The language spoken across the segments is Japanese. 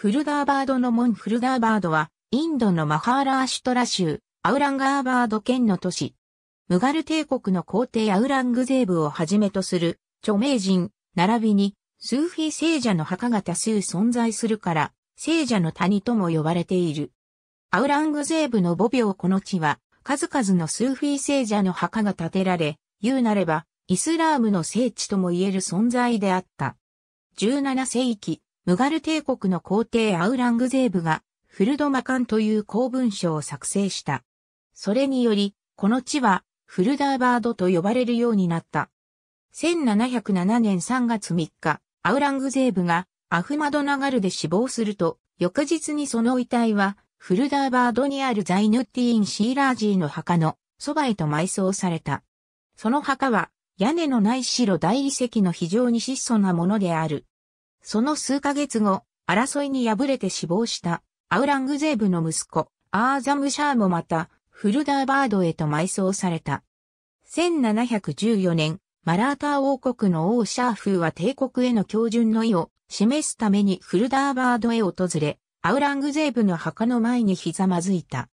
フルダーバードの門フルダーバードは、インドのマハーラーシュトラ州、アウランガーバード県の都市。ムガル帝国の皇帝アウラングゼーブをはじめとする、著名人、並びに、スーフィ聖者の墓が多数存在するから、聖者の谷とも呼ばれている。アウラングゼーブの母廟この地は、数々のスーフィ聖者の墓が建てられ、言うなれば、イスラームの聖地とも言える存在であった。17世紀、ムガル帝国の皇帝アウラングゼーブが、フルドマカンという公文書を作成した。それにより、この地は、フルダーバードと呼ばれるようになった。1707年3月3日、アウラングゼーブがアフマドナガルで死亡すると、翌日にその遺体は、フルダーバードにあるザイヌッティーン・シーラージーの墓のそばへと埋葬された。その墓は、屋根のない白大理石の非常に質素なものである。その数ヶ月後、争いに敗れて死亡したアウラングゼーブの息子、アーザムシャーもまた、フルダーバードへと埋葬された。1714年、マラーター王国の王シャーフーは帝国への標準の意を示すためにフルダーバードへ訪れ、アウラングゼーブの墓の前にひざまずいた。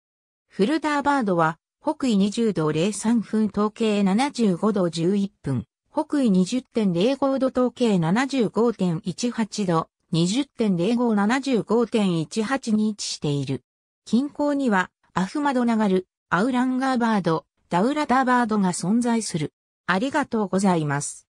フルダーバードは、北緯20度03分統計75度11分、北緯20.05度統計75.18度、20.0575.18に位置している。近郊には、アフマドナガル、アウランガーバード、ダウラダーバードが存在する。ありがとうございます。